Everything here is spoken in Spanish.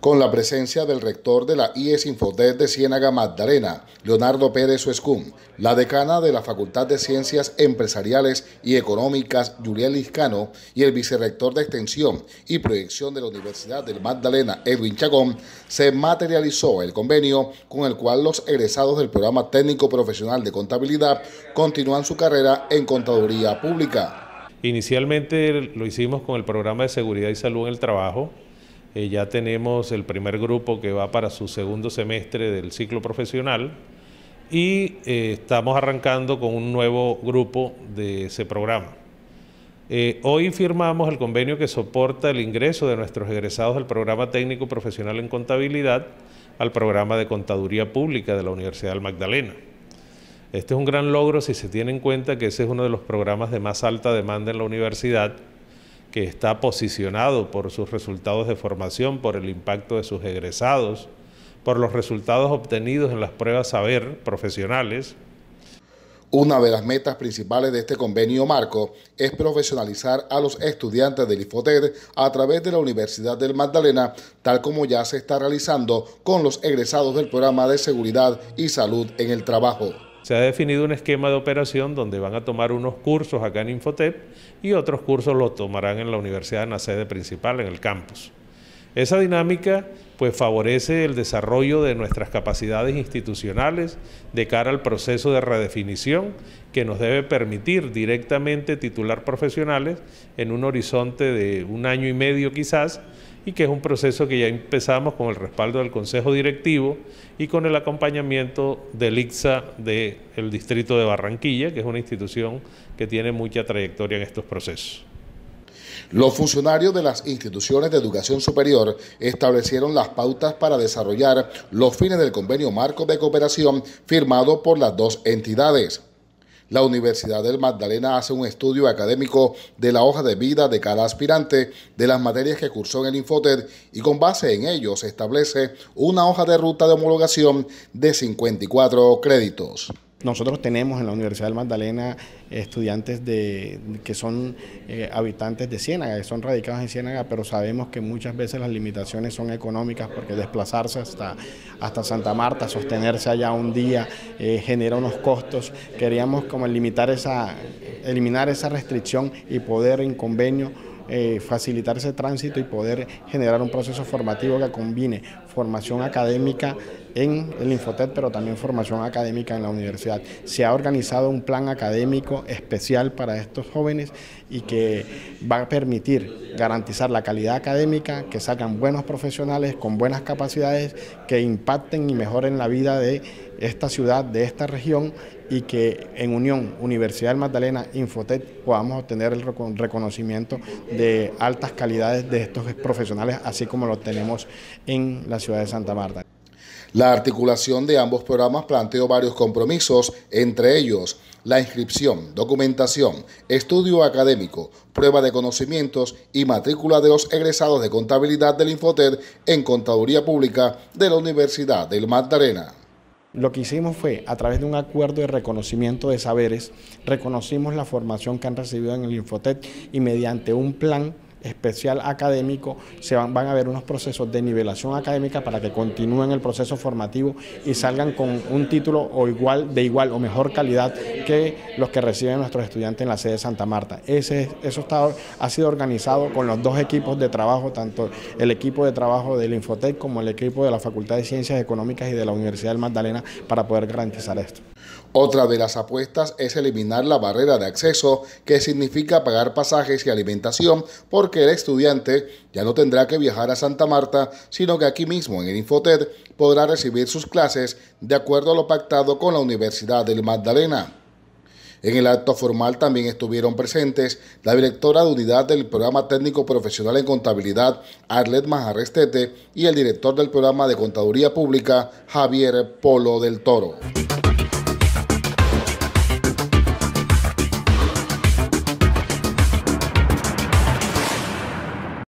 con la presencia del rector de la IES Infodet de Ciénaga Magdalena, Leonardo Pérez Suescún, la decana de la Facultad de Ciencias Empresariales y Económicas, Julián Liscano, y el vicerrector de Extensión y Proyección de la Universidad del Magdalena, Edwin Chagón, se materializó el convenio con el cual los egresados del programa técnico profesional de contabilidad continúan su carrera en contaduría pública. Inicialmente lo hicimos con el programa de seguridad y salud en el trabajo, eh, ya tenemos el primer grupo que va para su segundo semestre del ciclo profesional y eh, estamos arrancando con un nuevo grupo de ese programa. Eh, hoy firmamos el convenio que soporta el ingreso de nuestros egresados del programa técnico profesional en contabilidad al programa de contaduría pública de la Universidad del Magdalena. Este es un gran logro si se tiene en cuenta que ese es uno de los programas de más alta demanda en la universidad que está posicionado por sus resultados de formación, por el impacto de sus egresados, por los resultados obtenidos en las pruebas saber profesionales. Una de las metas principales de este convenio marco es profesionalizar a los estudiantes del IFOTED a través de la Universidad del Magdalena, tal como ya se está realizando con los egresados del programa de seguridad y salud en el trabajo se ha definido un esquema de operación donde van a tomar unos cursos acá en Infotep y otros cursos los tomarán en la universidad en la sede principal, en el campus. Esa dinámica pues favorece el desarrollo de nuestras capacidades institucionales de cara al proceso de redefinición que nos debe permitir directamente titular profesionales en un horizonte de un año y medio quizás y que es un proceso que ya empezamos con el respaldo del Consejo Directivo y con el acompañamiento del ICSA del Distrito de Barranquilla, que es una institución que tiene mucha trayectoria en estos procesos. Los funcionarios de las instituciones de educación superior establecieron las pautas para desarrollar los fines del convenio marco de cooperación firmado por las dos entidades. La Universidad del Magdalena hace un estudio académico de la hoja de vida de cada aspirante de las materias que cursó en el Infoter y con base en ello se establece una hoja de ruta de homologación de 54 créditos. Nosotros tenemos en la Universidad del Magdalena eh, estudiantes que son eh, habitantes de Ciénaga, que son radicados en Ciénaga, pero sabemos que muchas veces las limitaciones son económicas porque desplazarse hasta, hasta Santa Marta, sostenerse allá un día, eh, genera unos costos. Queríamos como limitar esa, eliminar esa restricción y poder en convenio eh, facilitar ese tránsito y poder generar un proceso formativo que combine formación académica en el Infotet, pero también formación académica en la universidad. Se ha organizado un plan académico especial para estos jóvenes y que va a permitir garantizar la calidad académica, que salgan buenos profesionales con buenas capacidades, que impacten y mejoren la vida de esta ciudad, de esta región y que en unión Universidad del Magdalena, Infotec, podamos obtener el reconocimiento de altas calidades de estos profesionales, así como lo tenemos en la ciudad de Santa Marta. La articulación de ambos programas planteó varios compromisos, entre ellos la inscripción, documentación, estudio académico, prueba de conocimientos y matrícula de los egresados de contabilidad del Infotet en Contaduría Pública de la Universidad del Magdalena. Lo que hicimos fue, a través de un acuerdo de reconocimiento de saberes, reconocimos la formación que han recibido en el Infotec y mediante un plan especial académico, se van, a ver unos procesos de nivelación académica para que continúen el proceso formativo y salgan con un título o igual, de igual o mejor calidad que los que reciben nuestros estudiantes en la sede de Santa Marta. Ese, eso ha sido organizado con los dos equipos de trabajo, tanto el equipo de trabajo del Infotec como el equipo de la Facultad de Ciencias Económicas y de la Universidad del Magdalena para poder garantizar esto. Otra de las apuestas es eliminar la barrera de acceso, que significa pagar pasajes y alimentación, porque el estudiante ya no tendrá que viajar a Santa Marta, sino que aquí mismo en el Infotet podrá recibir sus clases de acuerdo a lo pactado con la Universidad del Magdalena. En el acto formal también estuvieron presentes la directora de unidad del programa técnico profesional en contabilidad, Arlet Majarrestete, y el director del programa de contaduría pública, Javier Polo del Toro.